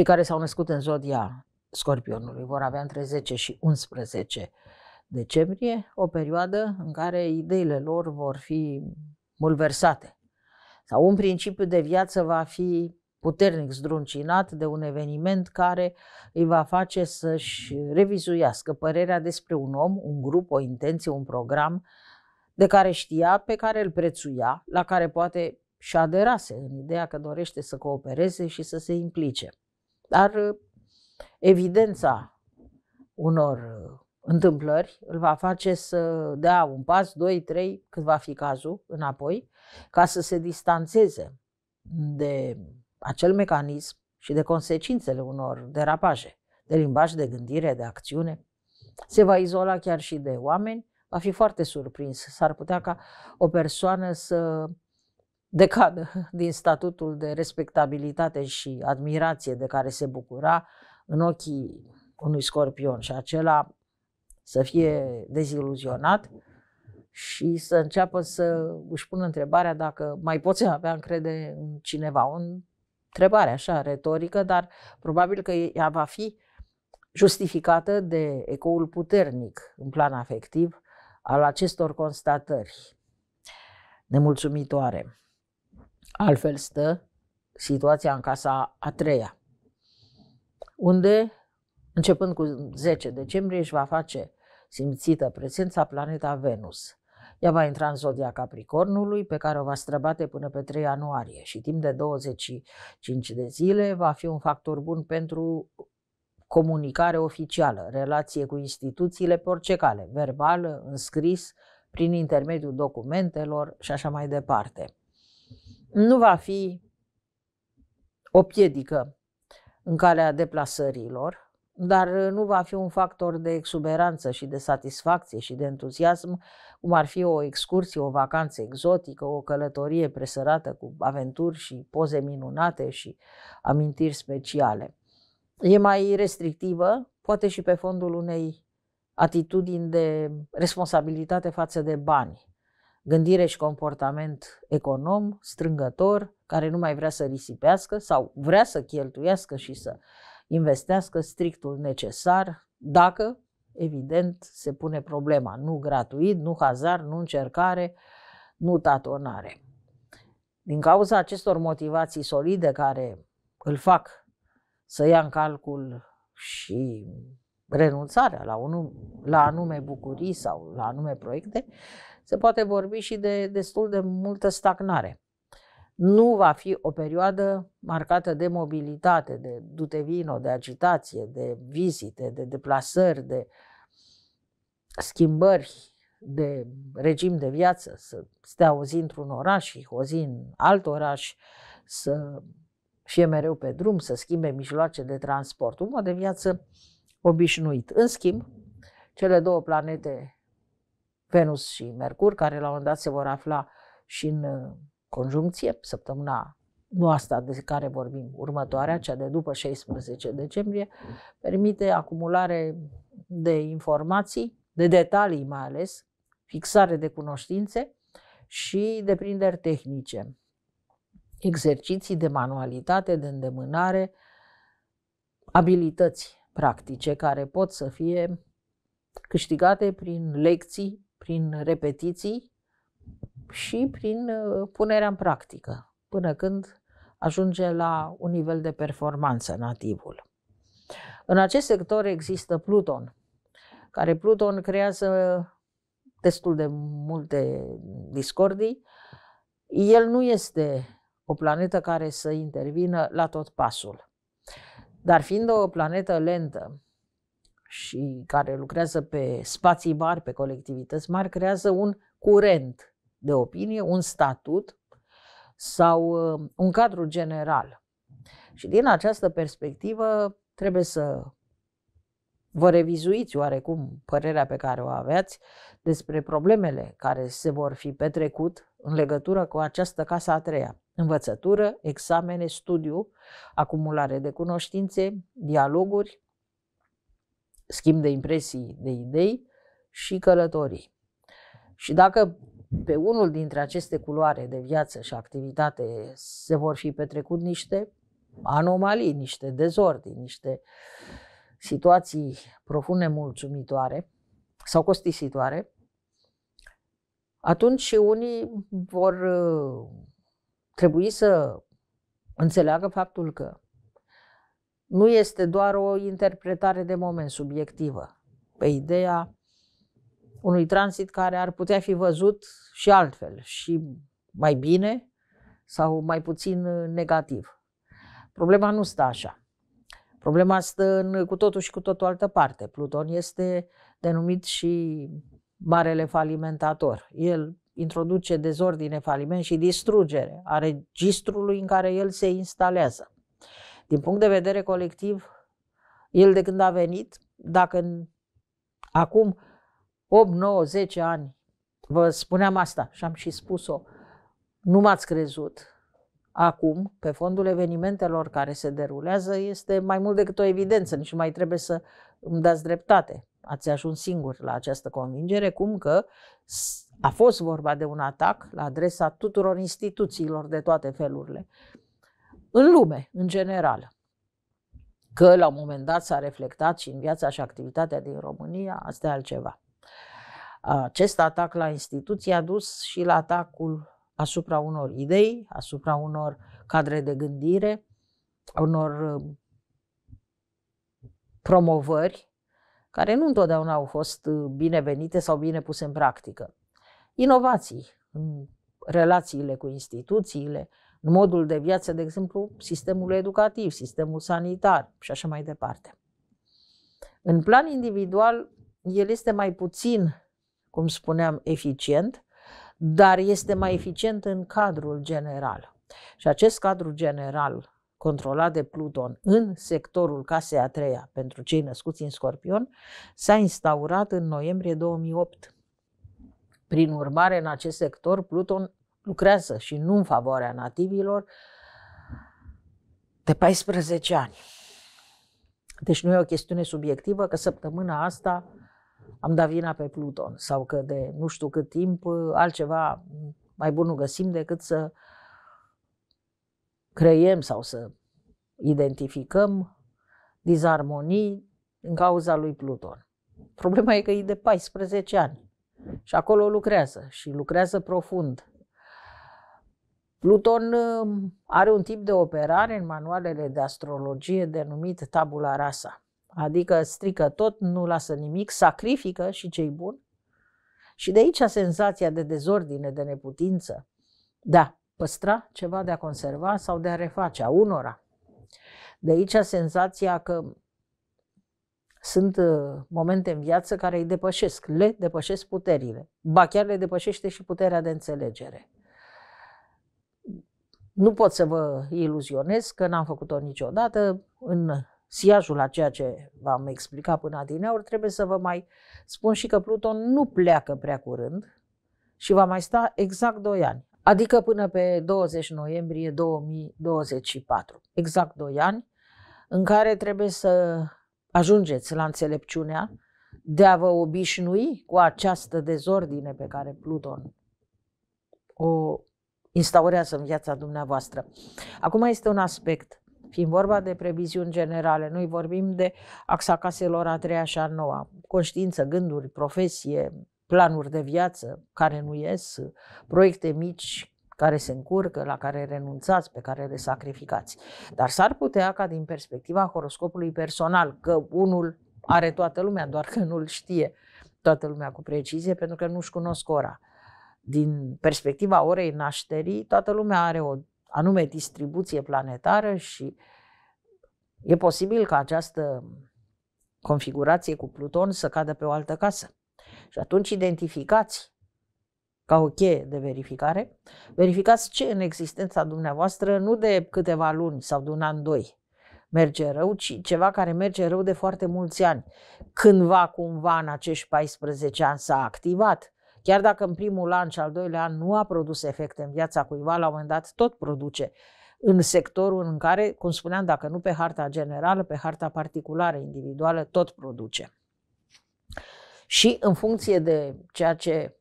Cei care s-au născut în zodia scorpionului vor avea între 10 și 11 decembrie o perioadă în care ideile lor vor fi mulversate sau un principiu de viață va fi puternic zdruncinat de un eveniment care îi va face să-și revizuiască părerea despre un om, un grup, o intenție, un program de care știa, pe care îl prețuia, la care poate și aderase în ideea că dorește să coopereze și să se implice. Dar uh, evidența unor uh, întâmplări îl va face să dea un pas, doi, trei, cât va fi cazul, înapoi, ca să se distanțeze de acel mecanism și de consecințele unor derapaje, de limbaj, de gândire, de acțiune. Se va izola chiar și de oameni, va fi foarte surprins. S-ar putea ca o persoană să decadă din statutul de respectabilitate și admirație de care se bucura în ochii unui scorpion și acela să fie deziluzionat și să înceapă să își pună întrebarea dacă mai poți avea încredere în cineva. O întrebare așa retorică, dar probabil că ea va fi justificată de ecoul puternic în plan afectiv al acestor constatări nemulțumitoare. Altfel stă situația în casa a treia, unde, începând cu 10 decembrie, își va face simțită prezența planeta Venus. Ea va intra în zodia Capricornului, pe care o va străbate până pe 3 ianuarie și timp de 25 de zile va fi un factor bun pentru comunicare oficială, relație cu instituțiile pe orice cale, verbală, înscris, prin intermediul documentelor și așa mai departe nu va fi o piedică în calea deplasărilor, dar nu va fi un factor de exuberanță și de satisfacție și de entuziasm, cum ar fi o excursie, o vacanță exotică, o călătorie presărată cu aventuri și poze minunate și amintiri speciale. E mai restrictivă, poate și pe fondul unei atitudini de responsabilitate față de bani gândire și comportament econom, strângător, care nu mai vrea să risipească sau vrea să cheltuiască și să investească strictul necesar, dacă, evident, se pune problema. Nu gratuit, nu hazard, nu încercare, nu tatonare. Din cauza acestor motivații solide care îl fac să ia în calcul și renunțarea la, unu, la anume bucurii sau la anume proiecte, se poate vorbi și de destul de multă stagnare. Nu va fi o perioadă marcată de mobilitate, de dute vino, de agitație, de vizite, de deplasări, de schimbări de regim de viață, să stea o zi într-un oraș și o zi în alt oraș, să fie mereu pe drum, să schimbe mijloace de transport, un mod de viață obișnuit. În schimb, cele două planete Venus și Mercur, care la un moment dat se vor afla și în uh, conjuncție, săptămâna nu asta de care vorbim, următoarea, mhm. cea de după 16 decembrie, permite acumulare de informații, de detalii mai ales, fixare de cunoștințe și deprinderi tehnice, exerciții de manualitate, de îndemânare, abilități practice care pot să fie câștigate prin lecții prin repetiții și prin uh, punerea în practică, până când ajunge la un nivel de performanță nativul. În acest sector există Pluton, care Pluton creează destul de multe discordii. El nu este o planetă care să intervină la tot pasul. Dar fiind o planetă lentă, și care lucrează pe spații mari, pe colectivități mari, creează un curent de opinie, un statut sau um, un cadru general. Și din această perspectivă trebuie să vă revizuiți oarecum părerea pe care o aveați despre problemele care se vor fi petrecut în legătură cu această casa a treia. Învățătură, examene, studiu, acumulare de cunoștințe, dialoguri, schimb de impresii, de idei și călătorii. Și dacă pe unul dintre aceste culoare de viață și activitate se vor fi petrecut niște anomalii, niște dezordini, niște situații profund mulțumitoare sau costisitoare, atunci unii vor uh, trebui să înțeleagă faptul că nu este doar o interpretare de moment subiectivă pe ideea unui transit care ar putea fi văzut și altfel, și mai bine sau mai puțin negativ. Problema nu stă așa. Problema stă în cu totul și cu totul altă parte. Pluton este denumit și marele falimentator. El introduce dezordine, faliment și distrugere a registrului în care el se instalează. Din punct de vedere colectiv, el de când a venit, dacă în, acum 8, 9, 10 ani vă spuneam asta și am și spus-o, nu m-ați crezut, acum, pe fondul evenimentelor care se derulează, este mai mult decât o evidență, nici nu mai trebuie să îmi dați dreptate. Ați ajuns singur la această convingere, cum că a fost vorba de un atac la adresa tuturor instituțiilor de toate felurile în lume, în general. Că la un moment dat s-a reflectat și în viața și activitatea din România, asta e altceva. Acest atac la instituții a dus și la atacul asupra unor idei, asupra unor cadre de gândire, unor uh, promovări care nu întotdeauna au fost uh, binevenite sau bine puse în practică. Inovații în relațiile cu instituțiile, modul de viață, de exemplu, sistemul educativ, sistemul sanitar și așa mai departe. În plan individual, el este mai puțin, cum spuneam, eficient, dar este mai eficient în cadrul general. Și acest cadru general controlat de Pluton în sectorul casei a treia pentru cei născuți în Scorpion s-a instaurat în noiembrie 2008. Prin urmare, în acest sector, Pluton lucrează și nu în favoarea nativilor de 14 ani. Deci nu e o chestiune subiectivă că săptămâna asta am dat vina pe Pluton sau că de nu știu cât timp altceva mai bun nu găsim decât să creiem sau să identificăm dizarmonii în cauza lui Pluton. Problema e că e de 14 ani și acolo lucrează și lucrează profund. Pluton ă, are un tip de operare în manualele de astrologie denumit tabula rasa, adică strică tot, nu lasă nimic, sacrifică și cei buni. Și de aici senzația de dezordine, de neputință. Da, păstra ceva de a conserva sau de a reface, a unora. De aici senzația că sunt ă, momente în viață care îi depășesc, le depășesc puterile, ba chiar le depășește și puterea de înțelegere. Nu pot să vă iluzionez că n-am făcut-o niciodată. În siajul a ceea ce v-am explicat până adineori, trebuie să vă mai spun și că Pluton nu pleacă prea curând și va mai sta exact 2 ani. Adică până pe 20 noiembrie 2024. Exact 2 ani în care trebuie să ajungeți la înțelepciunea de a vă obișnui cu această dezordine pe care Pluton o instaurează în viața dumneavoastră. Acum este un aspect. Fiind vorba de previziuni generale, noi vorbim de axa caselor a treia și a noua, conștiință, gânduri, profesie, planuri de viață care nu ies, proiecte mici care se încurcă, la care renunțați, pe care le sacrificați. Dar s-ar putea ca din perspectiva horoscopului personal, că unul are toată lumea, doar că nu-l știe toată lumea cu precizie, pentru că nu-și cunosc ora din perspectiva orei nașterii, toată lumea are o anume distribuție planetară și e posibil ca această configurație cu Pluton să cadă pe o altă casă. Și atunci identificați ca o cheie de verificare, verificați ce în existența dumneavoastră, nu de câteva luni sau de un an, doi, merge rău, ci ceva care merge rău de foarte mulți ani. Cândva, cumva, în acești 14 ani s-a activat Chiar dacă în primul an și al doilea an nu a produs efecte în viața cuiva, la un moment dat tot produce în sectorul în care, cum spuneam, dacă nu pe harta generală, pe harta particulară, individuală, tot produce. Și în funcție de ceea ce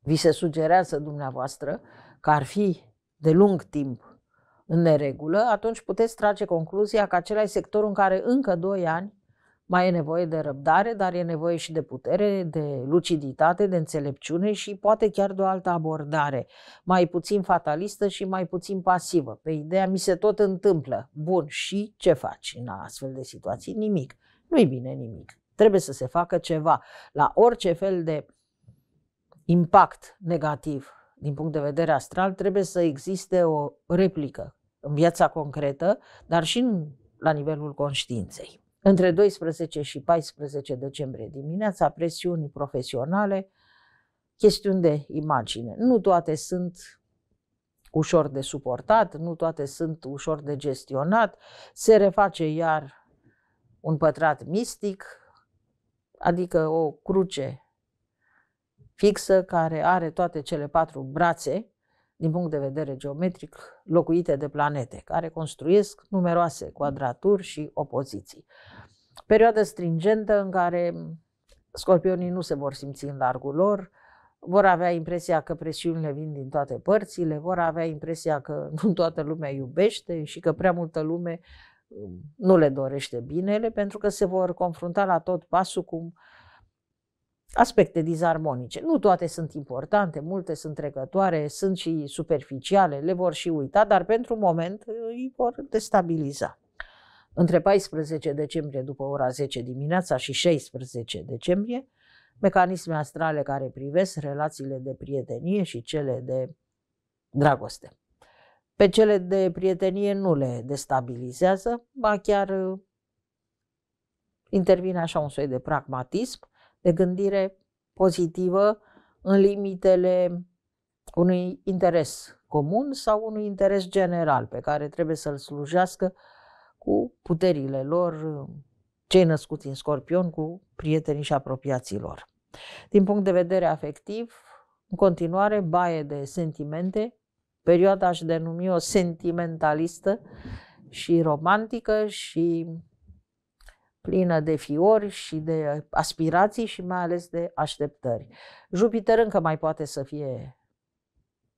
vi se sugerează dumneavoastră, că ar fi de lung timp în neregulă, atunci puteți trage concluzia că acela e sectorul în care încă 2 ani mai e nevoie de răbdare, dar e nevoie și de putere, de luciditate, de înțelepciune și poate chiar de o altă abordare, mai puțin fatalistă și mai puțin pasivă. Pe ideea mi se tot întâmplă. Bun, și ce faci în astfel de situații? Nimic. Nu-i bine nimic. Trebuie să se facă ceva. La orice fel de impact negativ din punct de vedere astral, trebuie să existe o replică în viața concretă, dar și în, la nivelul conștiinței. Între 12 și 14 decembrie dimineața, presiuni profesionale, chestiuni de imagine. Nu toate sunt ușor de suportat, nu toate sunt ușor de gestionat, se reface iar un pătrat mistic, adică o cruce fixă care are toate cele patru brațe din punct de vedere geometric, locuite de planete, care construiesc numeroase quadraturi și opoziții. Perioadă stringentă în care scorpionii nu se vor simți în largul lor, vor avea impresia că presiunile vin din toate părțile, vor avea impresia că nu toată lumea iubește și că prea multă lume um, nu le dorește binele, pentru că se vor confrunta la tot pasul cu aspecte dizarmonice. Nu toate sunt importante, multe sunt trecătoare, sunt și superficiale, le vor și uita, dar pentru moment uh, îi vor destabiliza. Între 14 decembrie după ora 10 dimineața și 16 decembrie, mecanisme astrale care privesc relațiile de prietenie și cele de dragoste. Pe cele de prietenie nu le destabilizează, ba chiar uh, intervine așa un soi de pragmatism, de gândire pozitivă în limitele unui interes comun sau unui interes general pe care trebuie să-l slujească cu puterile lor, cei născuți în scorpion, cu prietenii și apropiații lor. Din punct de vedere afectiv, în continuare, baie de sentimente, perioada aș denumi-o sentimentalistă și romantică și plină de fiori și de aspirații și mai ales de așteptări. Jupiter încă mai poate să fie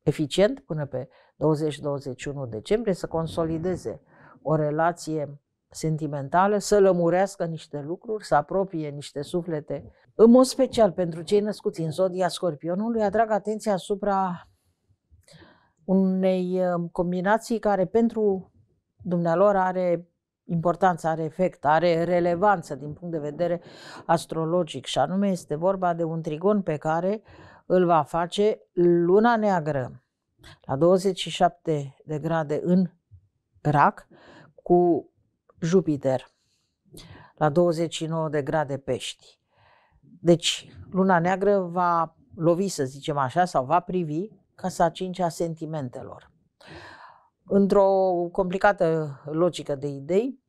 eficient până pe 20-21 decembrie, să consolideze o relație sentimentală, să lămurească niște lucruri, să apropie niște suflete. În mod special pentru cei născuți în zodia scorpionului, atrag atenția asupra unei um, combinații care pentru dumnealor are importanță, are efect, are relevanță din punct de vedere astrologic și anume este vorba de un trigon pe care îl va face luna neagră la 27 de grade în rac cu Jupiter la 29 de grade pești. Deci luna neagră va lovi, să zicem așa, sau va privi casa cincea sentimentelor într-o complicată logică de idei,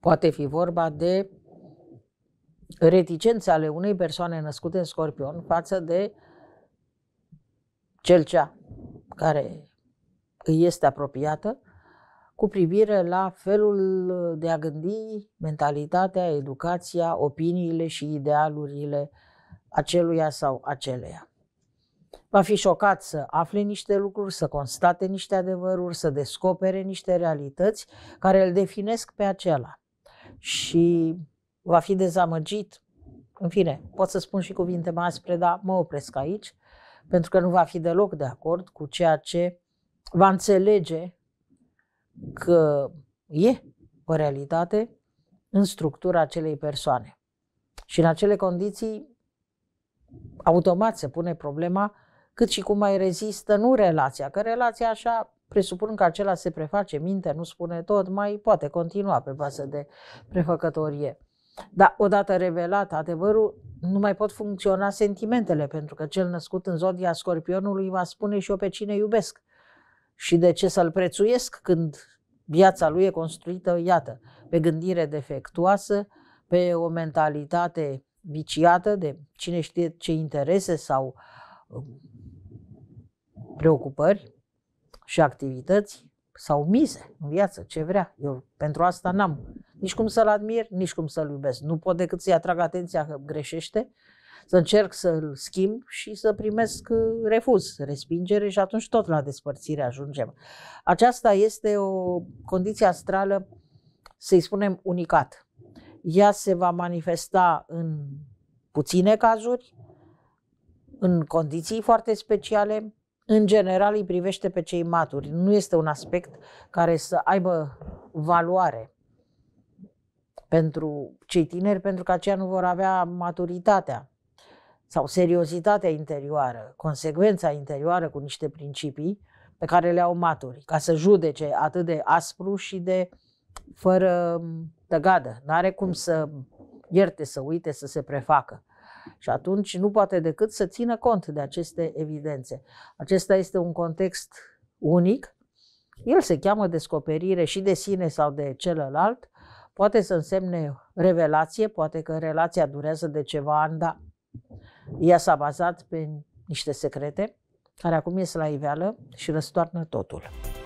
poate fi vorba de reticențe ale unei persoane născute în scorpion față de cel cea care îi este apropiată cu privire la felul de a gândi, mentalitatea, educația, opiniile și idealurile aceluia sau aceleia va fi șocat să afle niște lucruri, să constate niște adevăruri, să descopere niște realități care îl definesc pe acela. Și va fi dezamăgit. În fine, pot să spun și cuvinte mai spre dar mă opresc aici, pentru că nu va fi deloc de acord cu ceea ce va înțelege că e o realitate în structura acelei persoane. Și în acele condiții, automat se pune problema cât și cum mai rezistă, nu relația, că relația așa, presupun că acela se preface minte, nu spune tot, mai poate continua pe bază de prefăcătorie. Dar odată revelat adevărul, nu mai pot funcționa sentimentele, pentru că cel născut în zodia scorpionului va spune și eu pe cine iubesc. Și de ce să-l prețuiesc când viața lui e construită, iată, pe gândire defectuoasă, pe o mentalitate viciată de cine știe ce interese sau um, preocupări și activități sau mize în viață, ce vrea. Eu pentru asta n-am nici cum să-l admir, nici cum să-l iubesc. Nu pot decât să-i atrag atenția că greșește, să încerc să-l schimb și să primesc uh, refuz, respingere și atunci tot la despărțire ajungem. Aceasta este o condiție astrală, să-i spunem, unicat. Ea se va manifesta în puține cazuri, în condiții foarte speciale, în general îi privește pe cei maturi. Nu este un aspect care să aibă valoare pentru cei tineri, pentru că aceia nu vor avea maturitatea sau seriozitatea interioară, consecvența interioară cu niște principii pe care le au maturi, ca să judece atât de aspru și de fără tăgadă. N-are cum să ierte, să uite, să se prefacă. Și atunci nu poate decât să țină cont de aceste evidențe. Acesta este un context unic. El se cheamă descoperire și de sine sau de celălalt. Poate să însemne revelație, poate că relația durează de ceva ani, dar ea s-a bazat pe niște secrete care acum ies la iveală și răstoarnă totul.